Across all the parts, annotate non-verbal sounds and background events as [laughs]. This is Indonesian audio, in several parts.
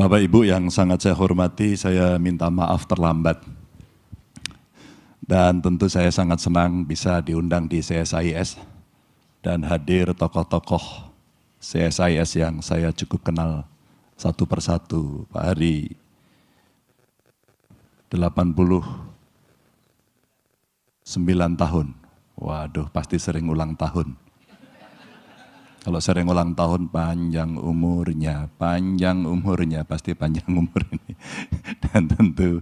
Bapak Ibu yang sangat saya hormati, saya minta maaf terlambat. Dan tentu saya sangat senang bisa diundang di CSIS dan hadir tokoh-tokoh CSIS yang saya cukup kenal satu persatu. Pak Hari, 89 tahun. Waduh, pasti sering ulang tahun. Kalau sering ulang tahun panjang umurnya, panjang umurnya, pasti panjang umur ini. [laughs] Dan tentu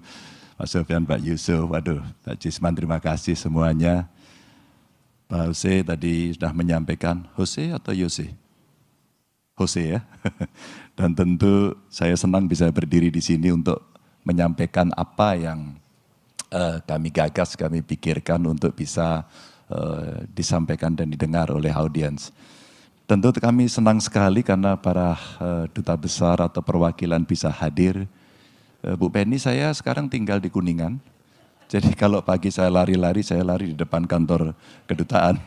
Pak Sofian, Pak Yusuf, waduh, Pak Jisman terima kasih semuanya. Pak Jose tadi sudah menyampaikan, Jose atau Yose? Jose ya. [laughs] Dan tentu saya senang bisa berdiri di sini untuk menyampaikan apa yang uh, kami gagas, kami pikirkan untuk bisa uh, disampaikan dan didengar oleh audiens. Tentu kami senang sekali karena para eh, duta besar atau perwakilan bisa hadir. Eh, Bu Penny, saya sekarang tinggal di Kuningan. [laughs] Jadi kalau pagi saya lari-lari, saya lari di depan kantor kedutaan.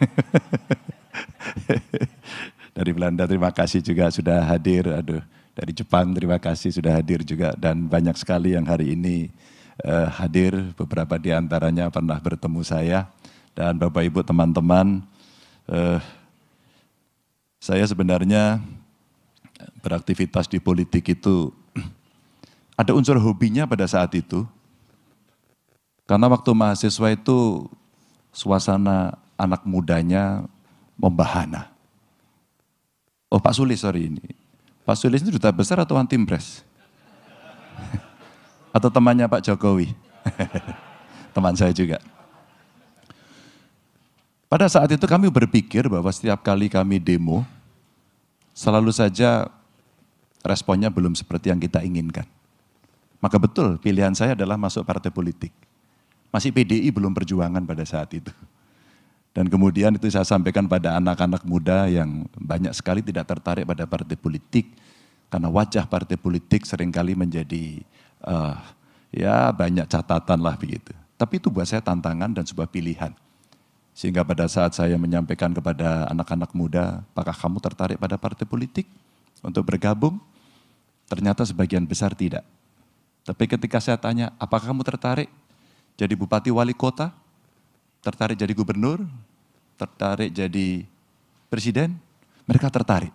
[laughs] dari Belanda terima kasih juga sudah hadir. Aduh, dari Jepang terima kasih sudah hadir juga dan banyak sekali yang hari ini uh, hadir. Beberapa di antaranya pernah bertemu saya dan Bapak Ibu teman-teman uh, saya sebenarnya eh, beraktivitas di politik itu [clears throat] ada unsur hobinya pada saat itu. Karena waktu mahasiswa itu suasana anak mudanya membahana. Oh Pak Sulis, sorry ini. Pak Sulis itu duta besar atau anti impres? [laughs] atau temannya Pak Jokowi? [laughs] Teman saya juga. Pada saat itu kami berpikir bahwa setiap kali kami demo, selalu saja responnya belum seperti yang kita inginkan. Maka betul pilihan saya adalah masuk partai politik. Masih PDI belum perjuangan pada saat itu. Dan kemudian itu saya sampaikan pada anak-anak muda yang banyak sekali tidak tertarik pada partai politik karena wajah partai politik seringkali menjadi uh, ya banyak catatan lah begitu. Tapi itu buat saya tantangan dan sebuah pilihan. Sehingga pada saat saya menyampaikan kepada anak-anak muda, apakah kamu tertarik pada partai politik untuk bergabung? Ternyata sebagian besar tidak. Tapi ketika saya tanya, apakah kamu tertarik jadi bupati wali kota? Tertarik jadi gubernur? Tertarik jadi presiden? Mereka tertarik.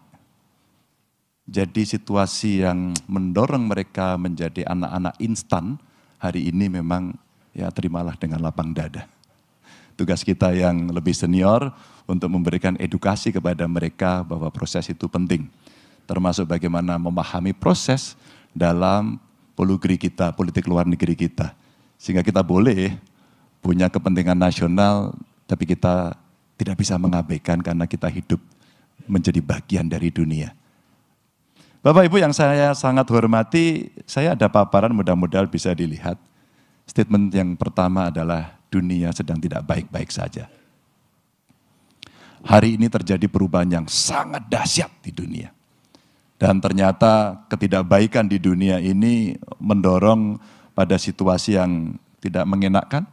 Jadi situasi yang mendorong mereka menjadi anak-anak instan hari ini memang ya terimalah dengan lapang dada tugas kita yang lebih senior untuk memberikan edukasi kepada mereka bahwa proses itu penting. Termasuk bagaimana memahami proses dalam polugri kita, politik luar negeri kita. Sehingga kita boleh punya kepentingan nasional, tapi kita tidak bisa mengabaikan karena kita hidup menjadi bagian dari dunia. Bapak Ibu yang saya sangat hormati, saya ada paparan mudah-mudahan bisa dilihat. Statement yang pertama adalah dunia sedang tidak baik-baik saja. Hari ini terjadi perubahan yang sangat dahsyat di dunia. Dan ternyata ketidakbaikan di dunia ini mendorong pada situasi yang tidak mengenakkan.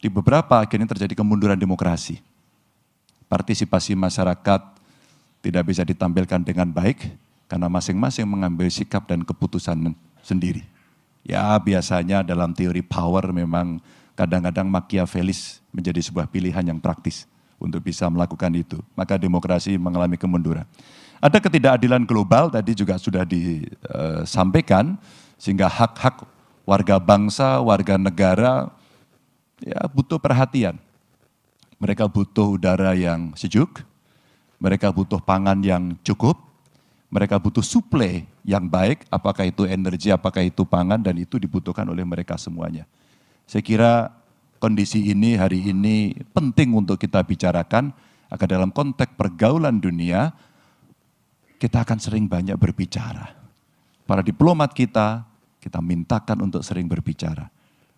Di beberapa akhirnya terjadi kemunduran demokrasi. Partisipasi masyarakat tidak bisa ditampilkan dengan baik karena masing-masing mengambil sikap dan keputusan sendiri. Ya biasanya dalam teori power memang kadang-kadang Machiavellis menjadi sebuah pilihan yang praktis untuk bisa melakukan itu. Maka demokrasi mengalami kemunduran. Ada ketidakadilan global tadi juga sudah disampaikan eh, sehingga hak-hak warga bangsa, warga negara ya butuh perhatian. Mereka butuh udara yang sejuk, mereka butuh pangan yang cukup, mereka butuh suplai yang baik, apakah itu energi, apakah itu pangan dan itu dibutuhkan oleh mereka semuanya. Saya kira kondisi ini hari ini penting untuk kita bicarakan agar dalam konteks pergaulan dunia kita akan sering banyak berbicara. Para diplomat kita, kita mintakan untuk sering berbicara.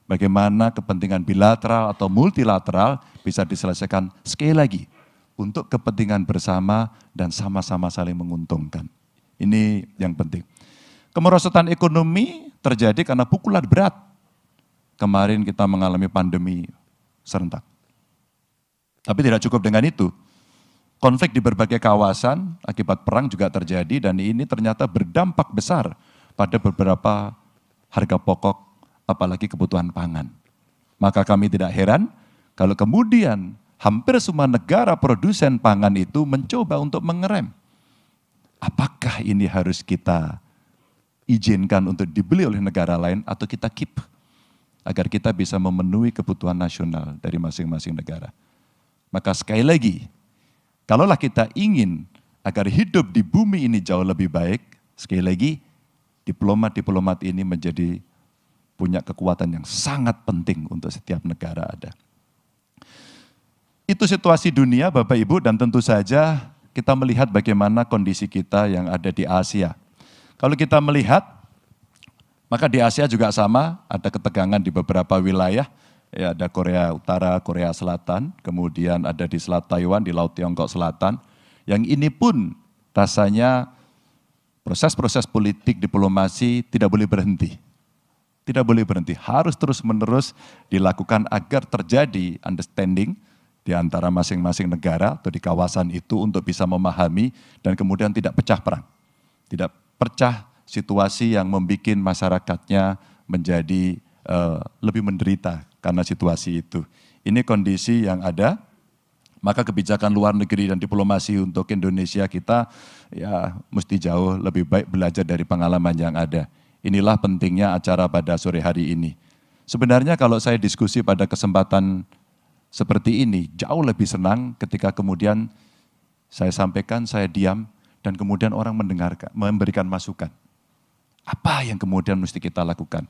Bagaimana kepentingan bilateral atau multilateral bisa diselesaikan sekali lagi untuk kepentingan bersama dan sama-sama saling menguntungkan. Ini yang penting. Kemerosotan ekonomi terjadi karena pukulan berat kemarin kita mengalami pandemi serentak. Tapi tidak cukup dengan itu. Konflik di berbagai kawasan akibat perang juga terjadi dan ini ternyata berdampak besar pada beberapa harga pokok apalagi kebutuhan pangan. Maka kami tidak heran kalau kemudian hampir semua negara produsen pangan itu mencoba untuk mengerem. Apakah ini harus kita izinkan untuk dibeli oleh negara lain atau kita keep? agar kita bisa memenuhi kebutuhan nasional dari masing-masing negara. Maka sekali lagi, kalaulah kita ingin agar hidup di bumi ini jauh lebih baik, sekali lagi, diplomat-diplomat ini menjadi punya kekuatan yang sangat penting untuk setiap negara ada. Itu situasi dunia Bapak Ibu dan tentu saja kita melihat bagaimana kondisi kita yang ada di Asia. Kalau kita melihat maka di Asia juga sama, ada ketegangan di beberapa wilayah. Ya, ada Korea Utara, Korea Selatan, kemudian ada di Selat Taiwan, di Laut Tiongkok Selatan. Yang ini pun rasanya proses-proses politik diplomasi tidak boleh berhenti. Tidak boleh berhenti, harus terus-menerus dilakukan agar terjadi understanding, di antara masing-masing negara atau di kawasan itu untuk bisa memahami dan kemudian tidak pecah perang. Tidak pecah situasi yang membuat masyarakatnya menjadi uh, lebih menderita karena situasi itu. Ini kondisi yang ada, maka kebijakan luar negeri dan diplomasi untuk Indonesia kita ya mesti jauh lebih baik belajar dari pengalaman yang ada. Inilah pentingnya acara pada sore hari ini. Sebenarnya kalau saya diskusi pada kesempatan seperti ini, jauh lebih senang ketika kemudian saya sampaikan, saya diam, dan kemudian orang mendengarkan, memberikan masukan. Apa yang kemudian mesti kita lakukan?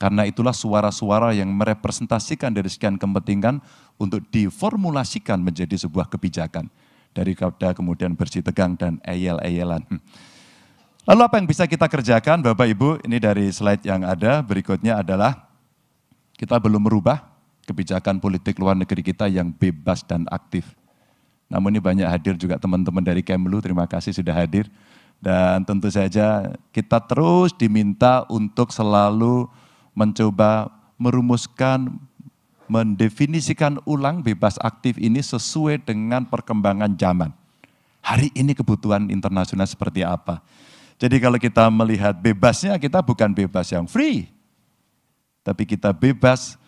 Karena itulah suara-suara yang merepresentasikan dari sekian kepentingan untuk diformulasikan menjadi sebuah kebijakan. Dari kapda kemudian bersih tegang dan eyel-eyelan. Hmm. Lalu apa yang bisa kita kerjakan Bapak Ibu? Ini dari slide yang ada, berikutnya adalah kita belum merubah kebijakan politik luar negeri kita yang bebas dan aktif. Namun ini banyak hadir juga teman-teman dari Kemlu, terima kasih sudah hadir. Dan tentu saja kita terus diminta untuk selalu mencoba merumuskan, mendefinisikan ulang bebas aktif ini sesuai dengan perkembangan zaman. Hari ini kebutuhan internasional seperti apa? Jadi kalau kita melihat bebasnya, kita bukan bebas yang free. Tapi kita bebas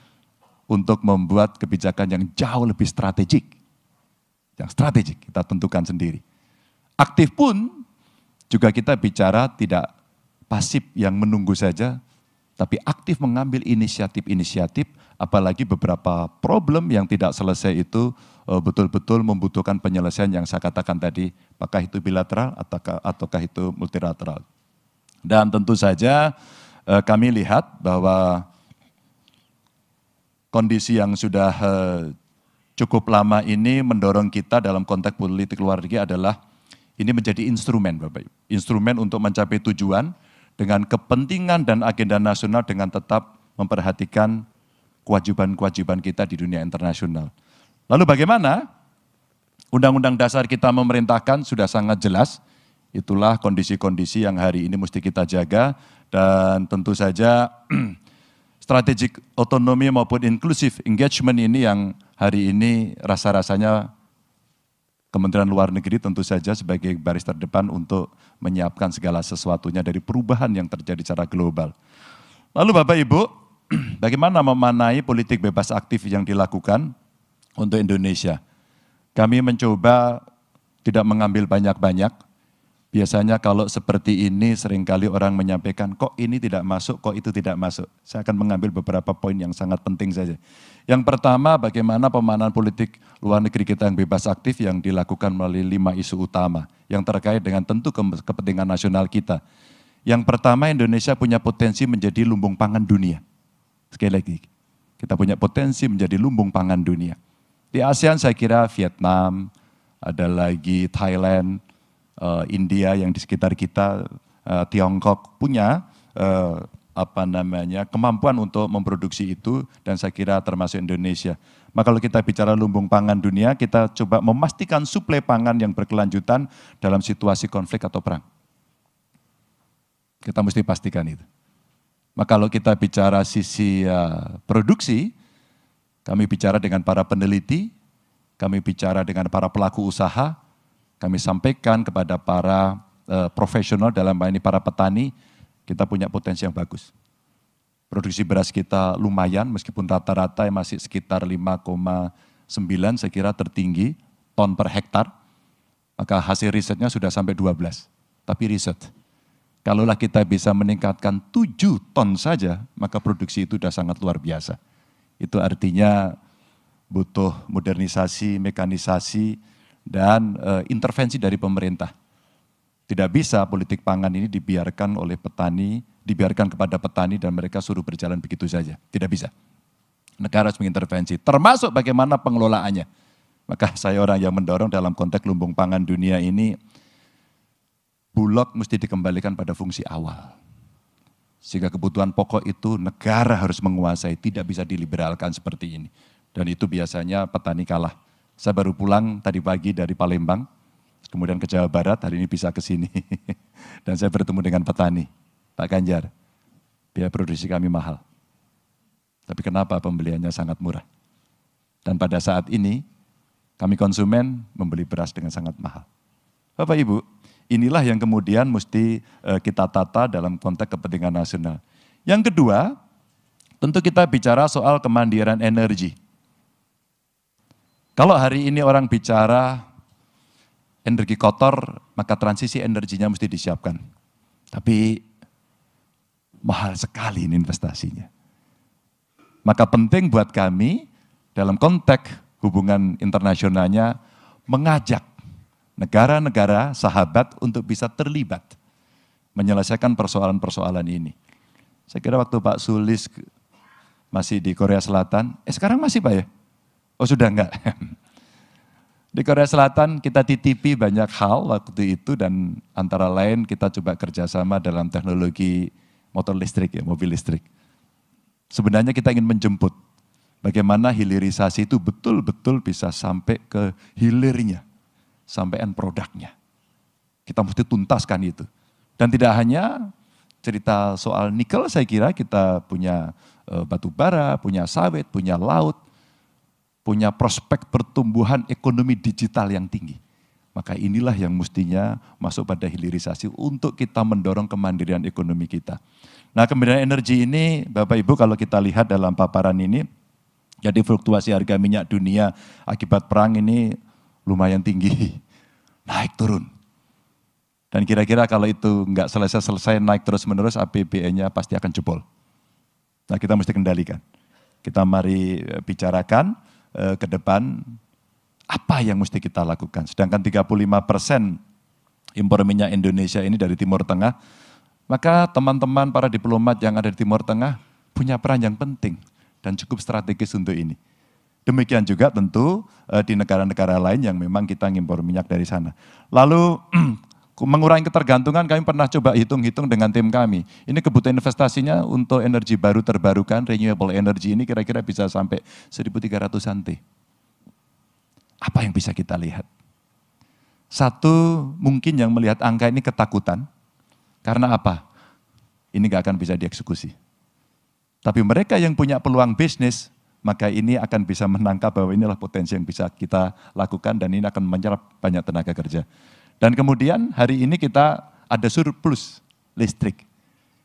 untuk membuat kebijakan yang jauh lebih strategik. Yang strategik kita tentukan sendiri. Aktif pun juga kita bicara tidak pasif yang menunggu saja, tapi aktif mengambil inisiatif-inisiatif, apalagi beberapa problem yang tidak selesai itu eh, betul-betul membutuhkan penyelesaian yang saya katakan tadi, apakah itu bilateral ataukah, ataukah itu multilateral. Dan tentu saja eh, kami lihat bahwa kondisi yang sudah eh, cukup lama ini mendorong kita dalam konteks politik luar negeri adalah ini menjadi instrumen Bapak Ibu. Instrumen untuk mencapai tujuan dengan kepentingan dan agenda nasional dengan tetap memperhatikan kewajiban-kewajiban kita di dunia internasional. Lalu bagaimana? Undang-undang dasar kita memerintahkan sudah sangat jelas. Itulah kondisi-kondisi yang hari ini mesti kita jaga dan tentu saja [clears throat] strategic otonomi maupun inclusive engagement ini yang hari ini rasa-rasanya Kementerian Luar Negeri tentu saja sebagai baris terdepan untuk menyiapkan segala sesuatunya dari perubahan yang terjadi secara global. Lalu Bapak Ibu, [clears throat] bagaimana memanai politik bebas aktif yang dilakukan untuk Indonesia? Kami mencoba tidak mengambil banyak-banyak, Biasanya kalau seperti ini seringkali orang menyampaikan kok ini tidak masuk, kok itu tidak masuk. Saya akan mengambil beberapa poin yang sangat penting saja. Yang pertama bagaimana pemanahan politik luar negeri kita yang bebas aktif yang dilakukan melalui lima isu utama yang terkait dengan tentu kepentingan nasional kita. Yang pertama Indonesia punya potensi menjadi lumbung pangan dunia. Sekali lagi, kita punya potensi menjadi lumbung pangan dunia. Di ASEAN saya kira Vietnam, ada lagi Thailand, Eh, India yang di sekitar kita, eh, Tiongkok punya eh, apa namanya kemampuan untuk memproduksi itu dan saya kira termasuk Indonesia. Maka kalau kita bicara lumbung pangan dunia, kita coba memastikan suplai pangan yang berkelanjutan dalam situasi konflik atau perang. Kita mesti pastikan itu. Maka kalau kita bicara sisi produksi, kami bicara dengan para peneliti, kami bicara dengan para pelaku usaha, kami sampaikan kepada para uh, profesional dalam hal ini para petani, kita punya potensi yang bagus. Produksi beras kita lumayan, meskipun rata-rata masih sekitar 5,9 saya kira tertinggi ton per hektar. Maka hasil risetnya sudah sampai 12. Tapi riset, kalaulah kita bisa meningkatkan 7 ton saja, maka produksi itu sudah sangat luar biasa. Itu artinya butuh modernisasi, mekanisasi, dan e, intervensi dari pemerintah. Tidak bisa politik pangan ini dibiarkan oleh petani, dibiarkan kepada petani dan mereka suruh berjalan begitu saja. Tidak bisa. Negara harus mengintervensi, termasuk bagaimana pengelolaannya. Maka [laughs] saya orang yang mendorong dalam konteks lumbung pangan dunia ini, bulog mesti dikembalikan pada fungsi awal. Sehingga kebutuhan pokok itu negara harus menguasai, tidak bisa diliberalkan seperti ini. Dan itu biasanya petani kalah saya baru pulang tadi pagi dari Palembang, kemudian ke Jawa Barat, hari ini bisa ke sini. [laughs] Dan saya bertemu dengan petani, Pak Ganjar. Biaya produksi kami mahal. Tapi kenapa pembeliannya sangat murah? Dan pada saat ini, kami konsumen membeli beras dengan sangat mahal. Bapak Ibu, inilah yang kemudian mesti eh, kita tata dalam konteks kepentingan nasional. Yang kedua, tentu kita bicara soal kemandirian energi. Kalau hari ini orang bicara energi kotor, maka transisi energinya mesti disiapkan. Tapi mahal sekali ini investasinya. Maka penting buat kami dalam konteks hubungan internasionalnya mengajak negara-negara sahabat untuk bisa terlibat menyelesaikan persoalan-persoalan ini. Saya kira waktu Pak Sulis masih di Korea Selatan, eh sekarang masih Pak ya? Oh sudah enggak. [laughs] Di Korea Selatan kita titipi banyak hal waktu itu dan antara lain kita coba kerjasama dalam teknologi motor listrik ya, mobil listrik. Sebenarnya kita ingin menjemput bagaimana hilirisasi itu betul-betul bisa sampai ke hilirnya, sampai end produknya. Kita mesti tuntaskan itu. Dan tidak hanya cerita soal nikel, saya kira kita punya eh, batu bara, punya sawit, punya laut, punya prospek pertumbuhan ekonomi digital yang tinggi. Maka inilah yang mestinya masuk pada hilirisasi untuk kita mendorong kemandirian ekonomi kita. Nah kemandirian energi ini Bapak Ibu kalau kita lihat dalam paparan ini, jadi fluktuasi harga minyak dunia akibat perang ini lumayan tinggi, [laughs] naik turun. Dan kira-kira kalau itu nggak selesai-selesai naik terus-menerus APBN-nya pasti akan jebol. Nah kita mesti kendalikan. Kita mari bicarakan, Eh, ke depan, apa yang mesti kita lakukan? Sedangkan 35 persen impor minyak Indonesia ini dari Timur Tengah, maka teman-teman para diplomat yang ada di Timur Tengah punya peran yang penting dan cukup strategis untuk ini. Demikian juga tentu eh, di negara-negara lain yang memang kita ngimpor minyak dari sana. Lalu [clears throat] mengurangi ketergantungan kami pernah coba hitung-hitung dengan tim kami. Ini kebutuhan investasinya untuk energi baru terbarukan, renewable energy ini kira-kira bisa sampai 1.300-an Apa yang bisa kita lihat? Satu, mungkin yang melihat angka ini ketakutan. Karena apa? Ini gak akan bisa dieksekusi. Tapi mereka yang punya peluang bisnis, maka ini akan bisa menangkap bahwa inilah potensi yang bisa kita lakukan dan ini akan menyerap banyak tenaga kerja. Dan kemudian hari ini kita ada surplus listrik.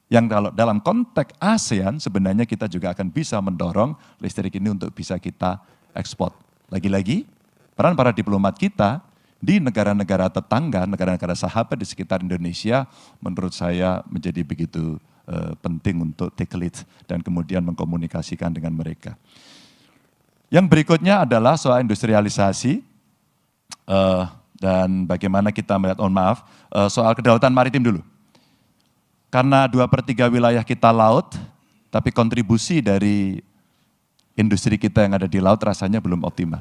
Yang kalau dalam konteks ASEAN sebenarnya kita juga akan bisa mendorong listrik ini untuk bisa kita ekspor. Lagi-lagi peran para diplomat kita di negara-negara tetangga, negara-negara sahabat di sekitar Indonesia menurut saya menjadi begitu uh, penting untuk take lead dan kemudian mengkomunikasikan dengan mereka. Yang berikutnya adalah soal industrialisasi. Uh, dan bagaimana kita melihat, oh maaf, eh, soal kedaulatan maritim dulu. Karena dua per tiga wilayah kita laut, tapi kontribusi dari industri kita yang ada di laut rasanya belum optimal.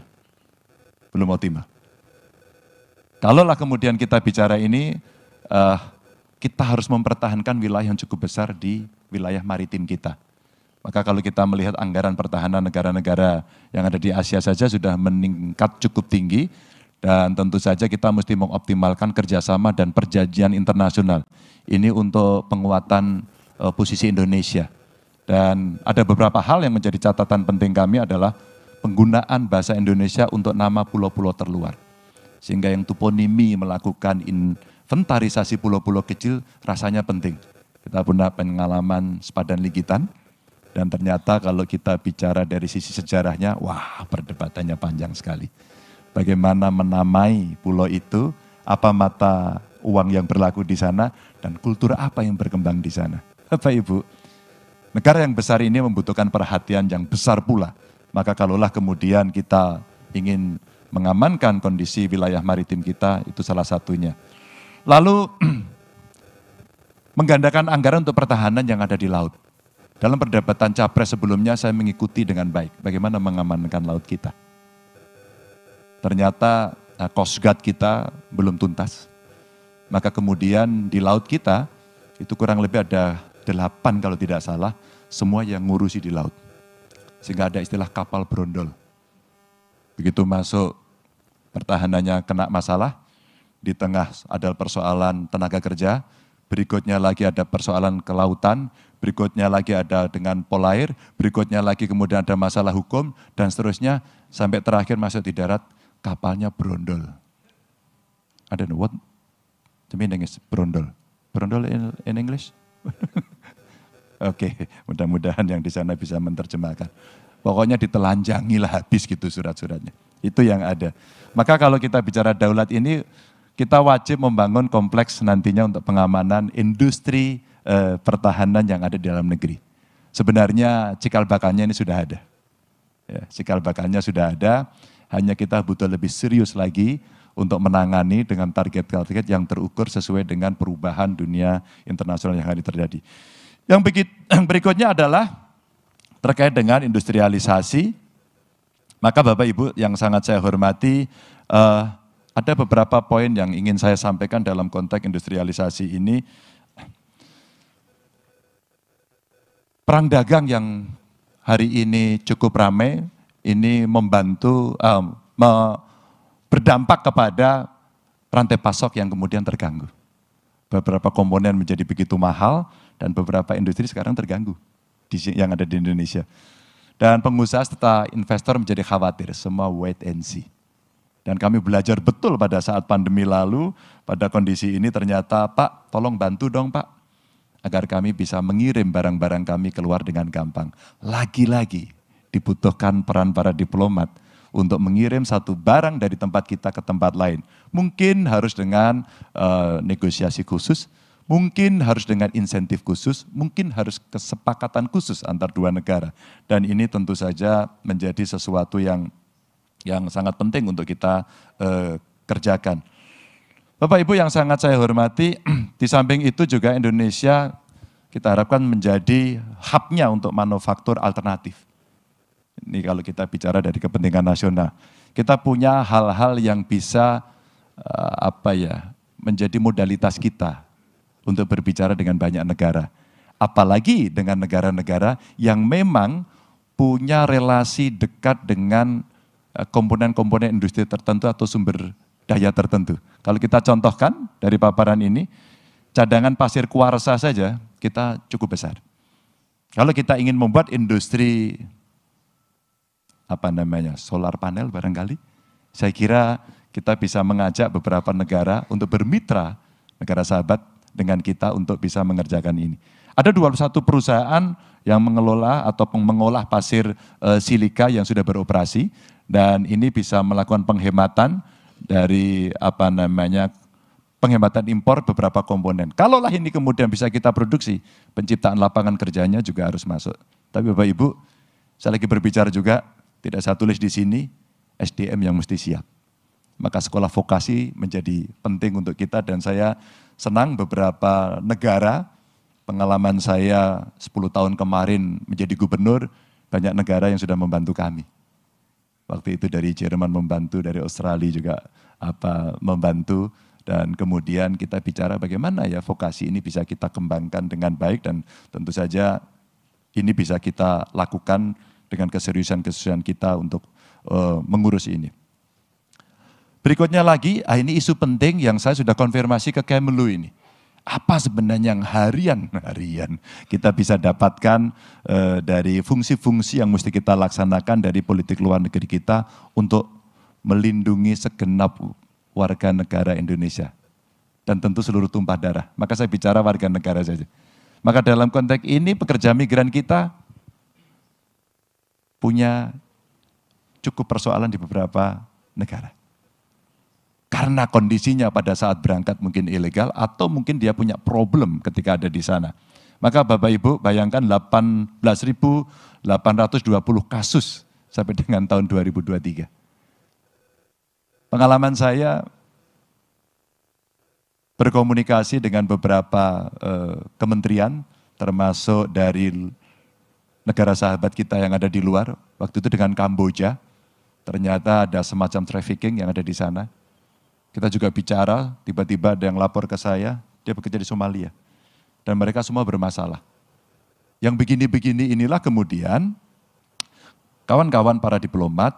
Belum optimal. Kalaulah kemudian kita bicara ini, uh, kita harus mempertahankan wilayah yang cukup besar di wilayah maritim kita. Maka kalau kita melihat anggaran pertahanan negara-negara yang ada di Asia saja sudah meningkat cukup tinggi, dan tentu saja kita mesti mengoptimalkan kerjasama dan perjanjian internasional. Ini untuk penguatan uh, posisi Indonesia. Dan ada beberapa hal yang menjadi catatan penting kami adalah penggunaan bahasa Indonesia untuk nama pulau-pulau terluar. Sehingga yang toponimi melakukan inventarisasi pulau-pulau kecil rasanya penting. Kita punya pengalaman sepadan ligitan, dan ternyata kalau kita bicara dari sisi sejarahnya, wah perdebatannya panjang sekali bagaimana menamai pulau itu, apa mata uang yang berlaku di sana, dan kultur apa yang berkembang di sana. Bapak Ibu, negara yang besar ini membutuhkan perhatian yang besar pula. Maka kalaulah kemudian kita ingin mengamankan kondisi wilayah maritim kita, itu salah satunya. Lalu [clears throat] menggandakan anggaran untuk pertahanan yang ada di laut. Dalam perdebatan capres sebelumnya saya mengikuti dengan baik bagaimana mengamankan laut kita ternyata eh, Coast Guard kita belum tuntas. Maka kemudian di laut kita itu kurang lebih ada delapan kalau tidak salah semua yang ngurusi di laut. Sehingga ada istilah kapal berondol. Begitu masuk pertahanannya kena masalah, di tengah ada persoalan tenaga kerja, berikutnya lagi ada persoalan kelautan, berikutnya lagi ada dengan polair, berikutnya lagi kemudian ada masalah hukum, dan seterusnya sampai terakhir masuk di darat, kapalnya berondol. ada don't know what the meaning is berondol. Berondol in, in English? [laughs] Oke, okay, mudah-mudahan yang di sana bisa menerjemahkan. Pokoknya lah habis gitu surat-suratnya. Itu yang ada. Maka kalau kita bicara daulat ini, kita wajib membangun kompleks nantinya untuk pengamanan industri eh, pertahanan yang ada di dalam negeri. Sebenarnya cikal bakalnya ini sudah ada. Ya, cikal bakalnya sudah ada. Hanya kita butuh lebih serius lagi untuk menangani dengan target-target yang terukur sesuai dengan perubahan dunia internasional yang akan terjadi. Yang berikutnya adalah terkait dengan industrialisasi. Maka Bapak Ibu yang sangat saya hormati, uh, ada beberapa poin yang ingin saya sampaikan dalam konteks industrialisasi ini. Perang dagang yang hari ini cukup ramai, ini membantu um, berdampak kepada rantai pasok yang kemudian terganggu. Beberapa komponen menjadi begitu mahal dan beberapa industri sekarang terganggu di, yang ada di Indonesia. Dan pengusaha serta investor menjadi khawatir, semua wait and see. Dan kami belajar betul pada saat pandemi lalu, pada kondisi ini ternyata, Pak, tolong bantu dong Pak, agar kami bisa mengirim barang-barang kami keluar dengan gampang. Lagi-lagi, dibutuhkan peran para diplomat untuk mengirim satu barang dari tempat kita ke tempat lain. Mungkin harus dengan uh, negosiasi khusus, mungkin harus dengan insentif khusus, mungkin harus kesepakatan khusus antar dua negara. Dan ini tentu saja menjadi sesuatu yang yang sangat penting untuk kita uh, kerjakan. Bapak Ibu yang sangat saya hormati, [clears throat] di samping itu juga Indonesia kita harapkan menjadi hubnya untuk manufaktur alternatif ini kalau kita bicara dari kepentingan nasional. Kita punya hal-hal yang bisa uh, apa ya menjadi modalitas kita untuk berbicara dengan banyak negara. Apalagi dengan negara-negara yang memang punya relasi dekat dengan eh, komponen-komponen industri tertentu atau sumber daya tertentu. Kalau kita contohkan dari paparan ini, cadangan pasir kuarsa saja kita cukup besar. Kalau kita ingin membuat industri apa namanya solar panel barangkali. Saya kira kita bisa mengajak beberapa negara untuk bermitra negara sahabat dengan kita untuk bisa mengerjakan ini. Ada 21 perusahaan yang mengelola atau mengolah pasir e, silika yang sudah beroperasi dan ini bisa melakukan penghematan dari apa namanya penghematan impor beberapa komponen. Kalaulah ini kemudian bisa kita produksi, penciptaan lapangan kerjanya juga harus masuk. Tapi Bapak Ibu, saya lagi berbicara juga tidak saya tulis di sini, SDM yang mesti siap. Maka sekolah vokasi menjadi penting untuk kita dan saya senang beberapa negara, pengalaman saya 10 tahun kemarin menjadi gubernur, banyak negara yang sudah membantu kami. Waktu itu dari Jerman membantu, dari Australia juga apa membantu dan kemudian kita bicara bagaimana ya vokasi ini bisa kita kembangkan dengan baik dan tentu saja ini bisa kita lakukan dengan keseriusan-keseriusan kita untuk uh, mengurus ini. Berikutnya lagi, ah ini isu penting yang saya sudah konfirmasi ke Kemlu ini. Apa sebenarnya yang harian [laughs] harian kita bisa dapatkan uh, dari fungsi-fungsi yang mesti kita laksanakan dari politik luar negeri kita untuk melindungi segenap warga negara Indonesia dan tentu seluruh tumpah darah. Maka saya bicara warga negara saja. Maka dalam konteks ini pekerja migran kita punya cukup persoalan di beberapa negara. Karena kondisinya pada saat berangkat mungkin ilegal atau mungkin dia punya problem ketika ada di sana. Maka Bapak Ibu bayangkan 18.820 kasus sampai dengan tahun 2023. Pengalaman saya berkomunikasi dengan beberapa eh, kementerian termasuk dari negara sahabat kita yang ada di luar, waktu itu dengan Kamboja, ternyata ada semacam trafficking yang ada di sana. Kita juga bicara, tiba-tiba ada yang lapor ke saya, dia bekerja di Somalia. Dan mereka semua bermasalah. Yang begini-begini inilah kemudian kawan-kawan para diplomat,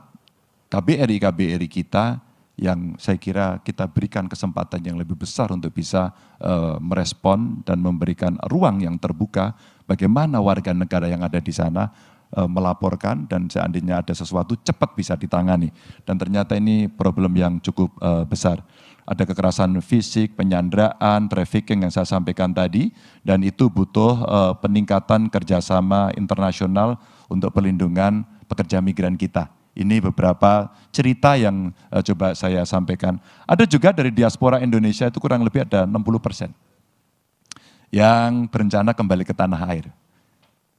KBRI-KBRI kita yang saya kira kita berikan kesempatan yang lebih besar untuk bisa eh, merespon dan memberikan ruang yang terbuka bagaimana warga negara yang ada di sana eh, melaporkan dan seandainya ada sesuatu cepat bisa ditangani dan ternyata ini problem yang cukup eh, besar ada kekerasan fisik, penyanderaan, trafficking yang saya sampaikan tadi, dan itu butuh uh, peningkatan kerjasama internasional untuk perlindungan pekerja migran kita. Ini beberapa cerita yang uh, coba saya sampaikan. Ada juga dari diaspora Indonesia itu kurang lebih ada 60 persen yang berencana kembali ke tanah air.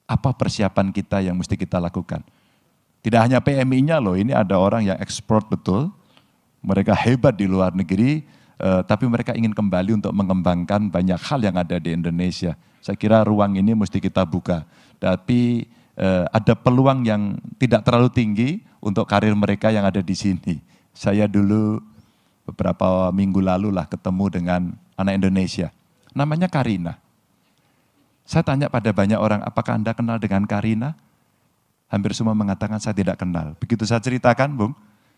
Apa persiapan kita yang mesti kita lakukan? Tidak hanya PMI-nya loh, ini ada orang yang ekspor betul, mereka hebat di luar negeri, eh, tapi mereka ingin kembali untuk mengembangkan banyak hal yang ada di Indonesia. Saya kira ruang ini mesti kita buka, tapi eh, ada peluang yang tidak terlalu tinggi, untuk karir mereka yang ada di sini. Saya dulu beberapa minggu lalu lah ketemu dengan anak Indonesia. Namanya Karina. Saya tanya pada banyak orang, apakah Anda kenal dengan Karina? Hampir semua mengatakan saya tidak kenal. Begitu saya ceritakan, Bung,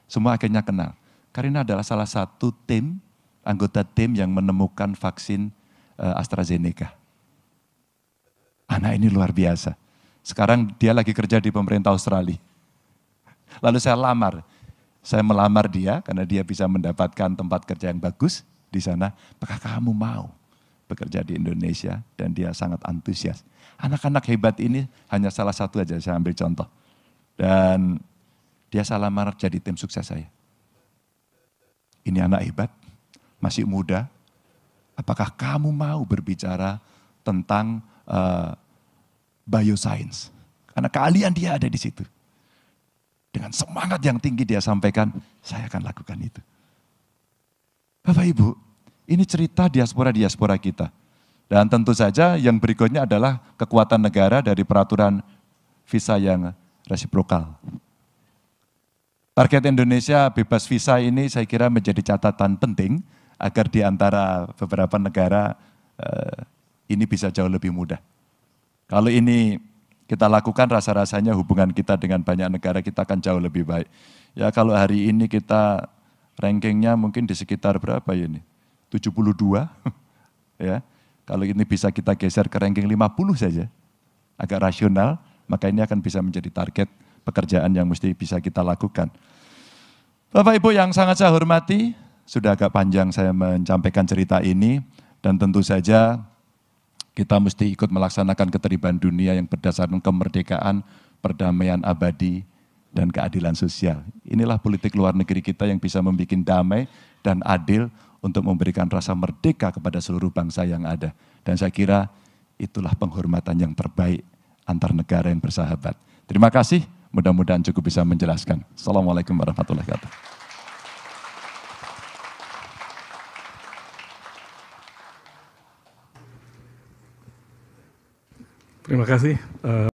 semua akhirnya kenal. Karina adalah salah satu tim, anggota tim yang menemukan vaksin eh, AstraZeneca. Anak ini luar biasa. Sekarang dia lagi kerja di pemerintah Australia. Lalu saya lamar. Saya melamar dia karena dia bisa mendapatkan tempat kerja yang bagus di sana. Apakah kamu mau bekerja di Indonesia? Dan dia sangat antusias. Anak-anak hebat ini hanya salah satu aja saya ambil contoh. Dan dia saya lamar jadi tim sukses saya. Ini anak hebat, masih muda. Apakah kamu mau berbicara tentang uh, bioscience? Karena keahlian dia ada di situ. Dengan semangat yang tinggi dia sampaikan, saya akan lakukan itu. Bapak Ibu, ini cerita diaspora-diaspora kita. Dan tentu saja yang berikutnya adalah kekuatan negara dari peraturan visa yang resiprokal. Target Indonesia bebas visa ini saya kira menjadi catatan penting agar di antara beberapa negara eh, ini bisa jauh lebih mudah. Kalau ini kita lakukan rasa-rasanya hubungan kita dengan banyak negara kita akan jauh lebih baik. Ya kalau hari ini kita rankingnya mungkin di sekitar berapa ya ini? 72 [laughs] ya. Kalau ini bisa kita geser ke ranking 50 saja, agak rasional, maka ini akan bisa menjadi target pekerjaan yang mesti bisa kita lakukan. Bapak Ibu yang sangat saya hormati, sudah agak panjang saya mencampaikan cerita ini, dan tentu saja kita mesti ikut melaksanakan keteriban dunia yang berdasarkan kemerdekaan, perdamaian abadi, dan keadilan sosial. Inilah politik luar negeri kita yang bisa membuat damai dan adil untuk memberikan rasa merdeka kepada seluruh bangsa yang ada. Dan saya kira itulah penghormatan yang terbaik antar negara yang bersahabat. Terima kasih, mudah-mudahan cukup bisa menjelaskan. Assalamualaikum warahmatullahi wabarakatuh. terima kasih eh,